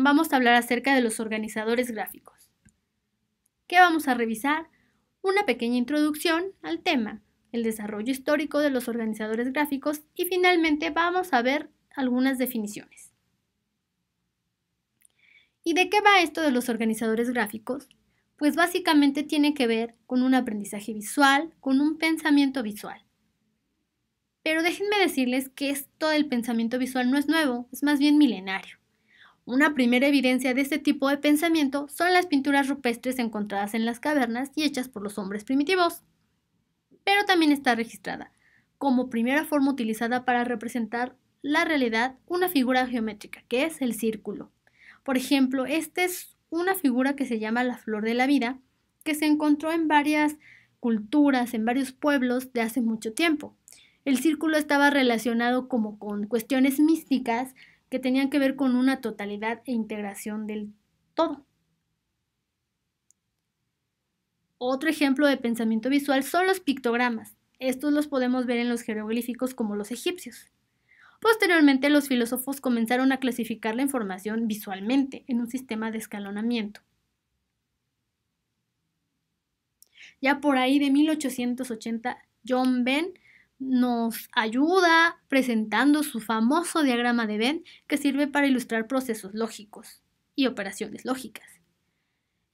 vamos a hablar acerca de los organizadores gráficos. ¿Qué vamos a revisar? Una pequeña introducción al tema, el desarrollo histórico de los organizadores gráficos y finalmente vamos a ver algunas definiciones. ¿Y de qué va esto de los organizadores gráficos? Pues básicamente tiene que ver con un aprendizaje visual, con un pensamiento visual. Pero déjenme decirles que esto del pensamiento visual no es nuevo, es más bien milenario. Una primera evidencia de este tipo de pensamiento son las pinturas rupestres encontradas en las cavernas y hechas por los hombres primitivos. Pero también está registrada, como primera forma utilizada para representar la realidad, una figura geométrica, que es el círculo. Por ejemplo, esta es una figura que se llama la flor de la vida, que se encontró en varias culturas, en varios pueblos de hace mucho tiempo. El círculo estaba relacionado como con cuestiones místicas, que tenían que ver con una totalidad e integración del todo. Otro ejemplo de pensamiento visual son los pictogramas. Estos los podemos ver en los jeroglíficos como los egipcios. Posteriormente, los filósofos comenzaron a clasificar la información visualmente en un sistema de escalonamiento. Ya por ahí de 1880, John Ben nos ayuda presentando su famoso diagrama de Venn que sirve para ilustrar procesos lógicos y operaciones lógicas.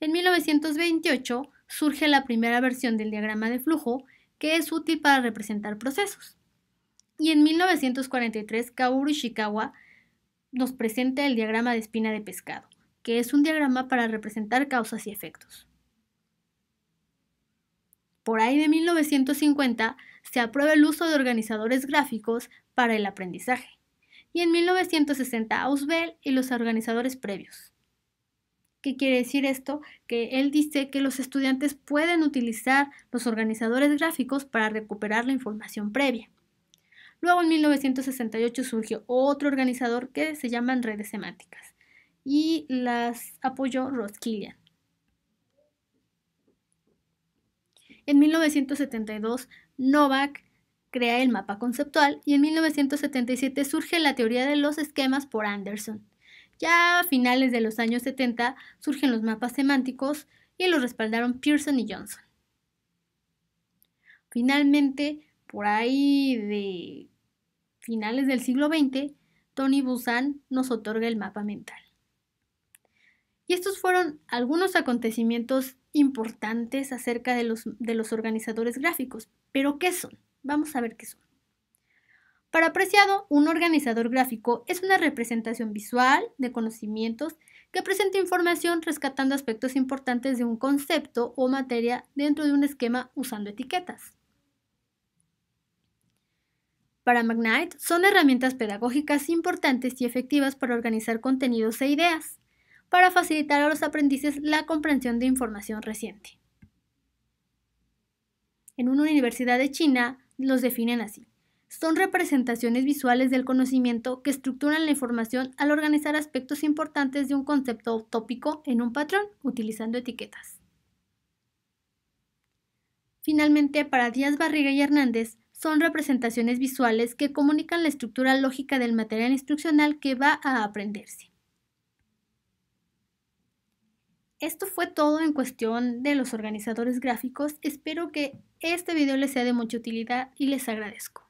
En 1928 surge la primera versión del diagrama de flujo que es útil para representar procesos. Y en 1943 Kaoru Ishikawa nos presenta el diagrama de espina de pescado, que es un diagrama para representar causas y efectos por ahí de 1950 se aprueba el uso de organizadores gráficos para el aprendizaje y en 1960 Ausbel y los organizadores previos. ¿Qué quiere decir esto? Que él dice que los estudiantes pueden utilizar los organizadores gráficos para recuperar la información previa. Luego en 1968 surgió otro organizador que se llaman redes semánticas y las apoyó Killian. En 1972, Novak crea el mapa conceptual y en 1977 surge la teoría de los esquemas por Anderson. Ya a finales de los años 70 surgen los mapas semánticos y los respaldaron Pearson y Johnson. Finalmente, por ahí de finales del siglo XX, Tony Busan nos otorga el mapa mental. Y estos fueron algunos acontecimientos importantes acerca de los, organizadores gráficos. Pero, ¿qué son? Vamos a ver qué son. Para apreciado, un organizador gráfico es una representación visual de conocimientos que presenta información rescatando aspectos importantes de un concepto o materia dentro de un esquema usando etiquetas. Para Magnite, son herramientas pedagógicas importantes y efectivas para organizar contenidos e ideas para facilitar a los aprendices la comprensión de información reciente. En una universidad de China los definen así. Son representaciones visuales del conocimiento que estructuran la información al organizar aspectos importantes de un concepto tópico en un patrón utilizando etiquetas. Finalmente, para Díaz Barriga y Hernández, son representaciones visuales que comunican la estructura lógica del material instruccional que va a aprenderse. Esto fue todo en cuestión de los organizadores gráficos. Espero que este video les sea de mucha utilidad y les agradezco.